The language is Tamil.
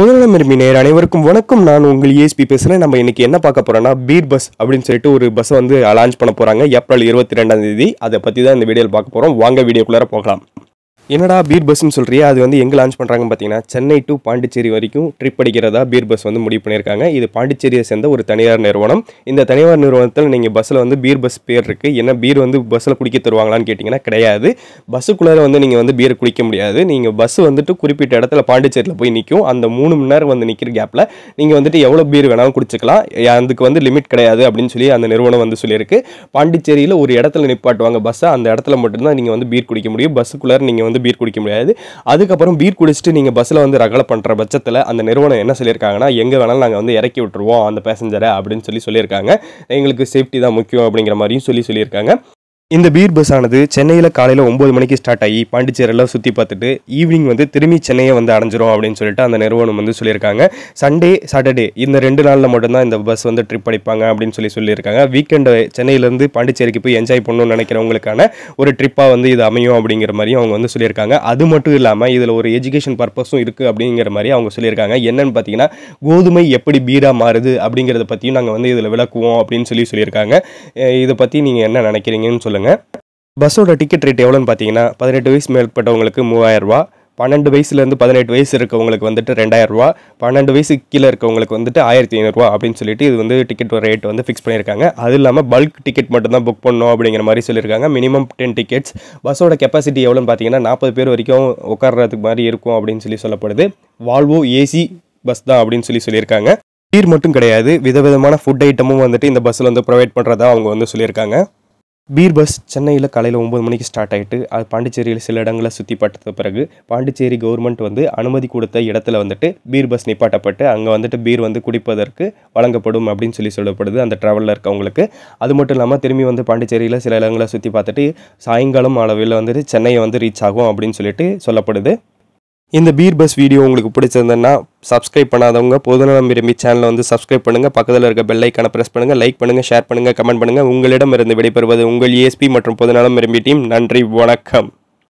முதல்ல விரும்பி நேர் அனைவருக்கும் வணக்கம் நான் உங்கள் ஏஎஸ்பி e பேசுகிறேன் நம்ம இன்னைக்கு என்ன பார்க்க போகிறோம்னா பீட் பஸ் அப்படின்னு சொல்லிட்டு ஒரு பஸ்ஸை வந்து லான்ச் பண்ண போகிறாங்க ஏப்ரல் இருபத்தி ரெண்டாம் தேதி அதை பற்றி தான் இந்த வீடியோவில் பார்க்க போகிறோம் வாங்க வீடியோக்குள்ளார போகலாம் என்னடா பீர் பஸ்ன்னு சொல்கிறியா அது வந்து எங்கே லான்ச் பண்ணுறாங்கன்னு பார்த்தீங்கன்னா சென்னை டு பாண்டிச்சேரி வரைக்கும் ட்ரிப் அடிக்கிறதா பீர் பஸ் வந்து முடிவு பண்ணியிருக்காங்க இது பாண்டிச்சேரியை சேர்ந்த ஒரு தனியார் நிறுவனம் இந்த தனியார் நிறுவனத்தில் நீங்கள் பஸ்ஸில் வந்து பீர் பஸ் பேர் இருக்குது என்ன பீர் வந்து பஸ்ஸில் குடிக்க தருவாங்களான்னு கேட்டிங்கன்னா கிடையாது பஸ்ஸுக்குள்ளே வந்து நீங்கள் வந்து பீர் குடிக்க முடியாது நீங்கள் பஸ் வந்துட்டு குறிப்பிட்ட இடத்துல பாண்டிச்சேரியில் போய் நிற்கும் அந்த மூணு மணி நேரம் வந்து நிற்கிற கேப்பில் நீங்கள் வந்துட்டு எவ்வளோ பீர் வேணாலும் குடிச்சிக்கலாம் அதுக்கு வந்து லிமிட் கிடையாது அப்படின்னு சொல்லி அந்த நிறுவனம் வந்து சொல்லியிருக்கு பாண்டிச்சேரியில் ஒரு இடத்துல நிப்பாட்டுவாங்க பஸ்ஸை அந்த இடத்துல மட்டும்தான் நீங்கள் வந்து பீர் குடிக்க முடியும் பஸ்ஸுக்குள்ளே நீங்கள் வந்து வந்து பீர் குடிக்க முடியாது அதுக்கப்புறம் பீர் குடிச்சிட்டு நீங்கள் பஸ்ஸில் வந்து ரகலை பண்ணுற பட்சத்தில் அந்த நிறுவனம் என்ன சொல்லியிருக்காங்கன்னா எங்கே வேணாலும் நாங்கள் வந்து இறக்கி விட்டுருவோம் அந்த பேசஞ்சரை அப்படின்னு சொல்லி சொல்லியிருக்காங்க எங்களுக்கு சேஃப்டி தான் முக்கியம் அப்படிங்கிற மாதிரியும் சொல்லி சொல்லியிருக்காங்க இந்த பீர் பஸ் ஆனது சென்னையில் காலையில் ஒம்பது மணிக்கு ஸ்டார்ட் ஆகி பாண்டிச்சேரியெல்லாம் சுற்றி பார்த்துட்டு ஈவினிங் வந்து திரும்பி சென்னையை வந்து அடைஞ்சிரும் அப்படின்னு சொல்லிட்டு அந்த நிறுவனம் வந்து சொல்லியிருக்காங்க சண்டே சாட்டர்டே இந்த ரெண்டு நாளில் மட்டும்தான் இந்த பஸ் வந்து ட்ரிப் அடிப்பாங்க அப்படின்னு சொல்லி சொல்லியிருக்காங்க வீக்கெண்டு சென்னையிலேருந்து பாண்டிச்சேரிக்கு போய் என்ஜாய் பண்ணணும்னு நினைக்கிறவங்களுக்கான ஒரு ட்ரிப்பாக வந்து இது அமையும் அப்படிங்கிற மாதிரியும் அவங்க வந்து சொல்லியிருக்காங்க அது மட்டும் இல்லாமல் இதில் ஒரு எஜுகேஷன் பர்பஸும் இருக்குது அப்படிங்கிற மாதிரி அவங்க சொல்லியிருக்காங்க என்னென்னு பார்த்தீங்கன்னா கோதுமை எப்படி பீராக மாறுது அப்படிங்கிறத பற்றியும் நாங்கள் வந்து இதில் விளக்குவோம் அப்படின்னு சொல்லி சொல்லியிருக்காங்க இதை பற்றி நீங்கள் என்ன நினைக்கிறீங்கன்னு சொல்லுங்கள் பண்ணியிருக்காங்க பஸ்ஸோட டிக்கெட் ரேட் எவ்வளோன்னு பார்த்தீங்கன்னா பதினெட்டு வயசு மேற்பட்டவங்களுக்கு மூவாயிரரூவா பன்னெண்டு வயசுலேருந்து பதினெட்டு வயசு இருக்கவங்களுக்கு வந்துட்டு ரெண்டாயிரரூவா பன்னெண்டு வயசு கீழே இருக்கவங்களுக்கு வந்துட்டு ஆயிரத்தி ஐநூறுரூவா அப்படின்னு சொல்லிட்டு இது வந்து டிக்கெட் ரேட் வந்து ஃபிக்ஸ் பண்ணியிருக்காங்க அது இல்லாமல் பல்க் டிக்கெட் மட்டும் தான் புக் பண்ணணும் அப்படிங்கிற மாதிரி சொல்லியிருக்காங்க மினிமம் டென் டிக்கெட்ஸ் பஸ்ஸோட கெப்பாசிட்டி எவ்வளோன்னு பார்த்தீங்கன்னா நாற்பது பேர் வரைக்கும் உட்கார்றதுக்கு மாதிரி இருக்கும் அப்படின்னு சொல்லி சொல்லப்படுது வால்வோ ஏசி பஸ் தான் அப்படின்னு சொல்லி சொல்லியிருக்காங்க பீர் மட்டும் கிடையாது விதவிதமான ஃபுட் ஐட்டமும் வந்துட்டு இந்த பஸ்ஸில் வந்து ப்ரொவைட் பண்ணுறதா அவங்க வந்து சொல்லியிருக்காங்க பீர் பஸ் சென்னையில் காலையில் ஒம்பது மணிக்கு ஸ்டார்ட் ஆகிட்டு அது பாண்டிச்சேரியில் சில இடங்களை சுற்றி பட்டத பிறகு பாண்டிச்சேரி கவர்மெண்ட் வந்து அனுமதி கொடுத்த இடத்துல வந்துட்டு பீர் பஸ் நிப்பாட்டப்பட்டு அங்கே வந்துட்டு பீர் வந்து குடிப்பதற்கு வழங்கப்படும் அப்படின்னு சொல்லி சொல்லப்படுது அந்த ட்ராவலில் இருக்கவங்களுக்கு அது மட்டும் இல்லாமல் திரும்பி வந்து பாண்டிச்சேரியில் சில இடங்களை சுற்றி பார்த்துட்டு சாயங்காலம் அளவில் வந்துட்டு சென்னையை வந்து ரீச் ஆகும் அப்படின்னு சொல்லிட்டு சொல்லப்படுது இந்த பீர் பஸ் வீடியோ உங்களுக்கு பிடிச்சிருந்தேன்னா சப்ஸ்கிரைப் பண்ணாதவங்க பொதுநலம் விரும்பி சேனலை வந்து சப்ஸ்கிரைப் பண்ணுங்கள் பக்கத்தில் இருக்க பெல் ஐக்கான ப்ரெஸ் பண்ணுங்கள் லைக் பண்ணுங்கள் ஷேர் பண்ணுங்கள் கமெண்ட் பண்ணுங்கள் உங்களிடமிருந்து விடைபெறுவது உங்கள் ஏஎஸ்பி e மற்றும் பொதுநலம் விரும்பி டீம் நன்றி வணக்கம்